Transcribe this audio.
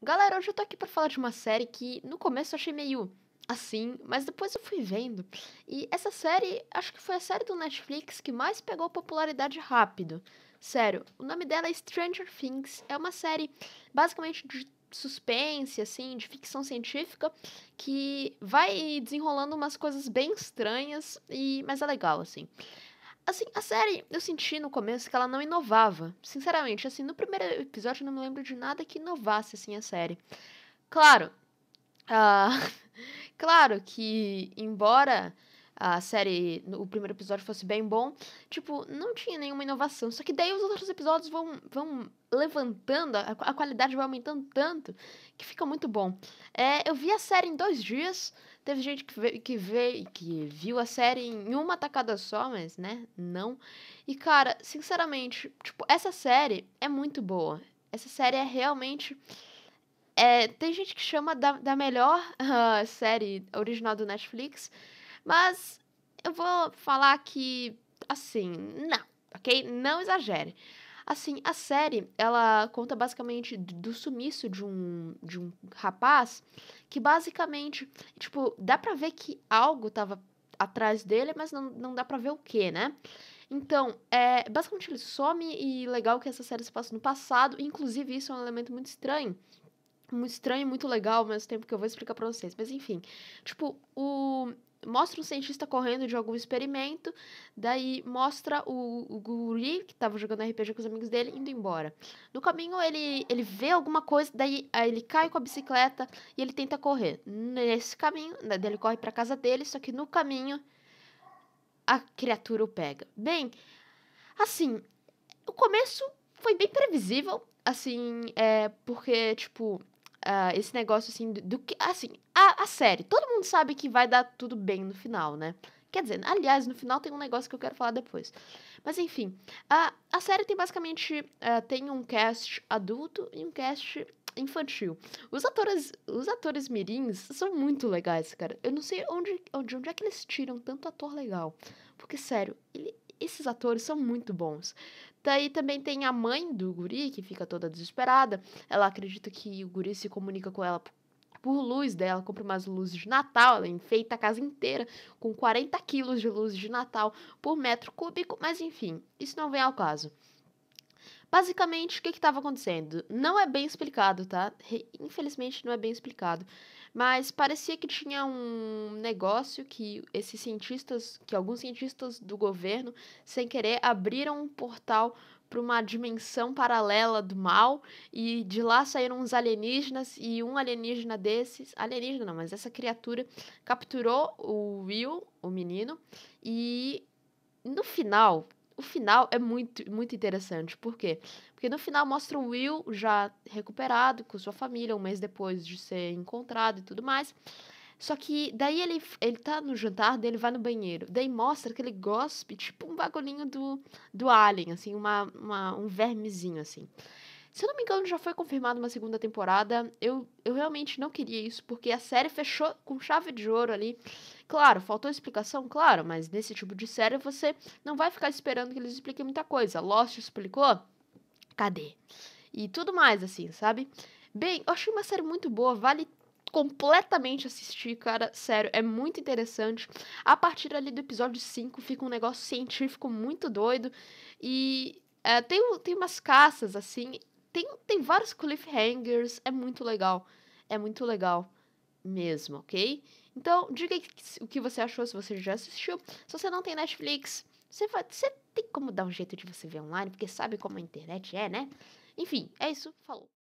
Galera, hoje eu tô aqui para falar de uma série que no começo eu achei meio assim, mas depois eu fui vendo. E essa série, acho que foi a série do Netflix que mais pegou popularidade rápido. Sério, o nome dela é Stranger Things. É uma série basicamente de suspense, assim, de ficção científica, que vai desenrolando umas coisas bem estranhas, e mas é legal, assim. Assim, a série, eu senti no começo que ela não inovava. Sinceramente, assim, no primeiro episódio eu não me lembro de nada que inovasse, assim, a série. Claro, uh, claro que, embora a série, o primeiro episódio fosse bem bom, tipo, não tinha nenhuma inovação. Só que daí os outros episódios vão, vão levantando, a, a qualidade vai aumentando tanto que fica muito bom. É, eu vi a série em dois dias, teve gente que, veio, que, veio, que viu a série em uma tacada só, mas, né, não. E, cara, sinceramente, tipo, essa série é muito boa. Essa série é realmente... É, tem gente que chama da, da melhor uh, série original do Netflix. Mas eu vou falar que, assim, não, ok? Não exagere. Assim, a série, ela conta basicamente do sumiço de um, de um rapaz que basicamente, tipo, dá pra ver que algo tava atrás dele, mas não, não dá pra ver o que, né? Então, é, basicamente ele some e legal que essa série se passa no passado, inclusive isso é um elemento muito estranho. Muito estranho e muito legal ao mesmo tempo que eu vou explicar pra vocês. Mas enfim, tipo, o, mostra um cientista correndo de algum experimento, daí mostra o, o guri, que estava jogando RPG com os amigos dele, indo embora. No caminho, ele, ele vê alguma coisa, daí ele cai com a bicicleta e ele tenta correr. Nesse caminho, né, ele corre para casa dele, só que no caminho, a criatura o pega. Bem, assim, o começo foi bem previsível, assim, é, porque, tipo, uh, esse negócio assim do, do que. Assim, a, a, série. Todo mundo sabe que vai dar tudo bem no final, né? Quer dizer, aliás, no final tem um negócio que eu quero falar depois. Mas enfim, a, a série tem basicamente uh, tem um cast adulto e um cast infantil. Os atores, os atores mirins são muito legais, cara. Eu não sei onde, onde, onde é que eles tiram tanto ator legal. Porque, sério, esses atores são muito bons. Daí também tem a mãe do guri, que fica toda desesperada. Ela acredita que o guri se comunica com ela por luz dela, compra umas luzes de Natal, ela enfeita a casa inteira com 40 quilos de luzes de Natal por metro cúbico, mas enfim, isso não vem ao caso. Basicamente, o que estava acontecendo? Não é bem explicado, tá? Infelizmente, não é bem explicado. Mas parecia que tinha um negócio que esses cientistas, que alguns cientistas do governo, sem querer, abriram um portal para uma dimensão paralela do mal e de lá saíram uns alienígenas e um alienígena desses, alienígena não, mas essa criatura capturou o Will, o menino, e no final o final é muito, muito interessante. Por quê? Porque no final mostra o Will já recuperado com sua família, um mês depois de ser encontrado e tudo mais. Só que daí ele, ele tá no jantar dele, vai no banheiro. Daí mostra aquele gospe, tipo um bagulhinho do, do alien, assim, uma, uma, um vermezinho, assim. Se eu não me engano, já foi confirmada uma segunda temporada. Eu, eu realmente não queria isso, porque a série fechou com chave de ouro ali. Claro, faltou explicação, claro, mas nesse tipo de série você não vai ficar esperando que eles expliquem muita coisa. Lost explicou? Cadê? E tudo mais, assim, sabe? Bem, eu achei uma série muito boa, vale completamente assistir, cara. Sério, é muito interessante. A partir ali do episódio 5 fica um negócio científico muito doido. E é, tem, tem umas caças, assim. Tem, tem vários cliffhangers, é muito legal. É muito legal mesmo, ok? Então, diga o que você achou, se você já assistiu. Se você não tem Netflix, você, vai, você tem como dar um jeito de você ver online, porque sabe como a internet é, né? Enfim, é isso. Falou.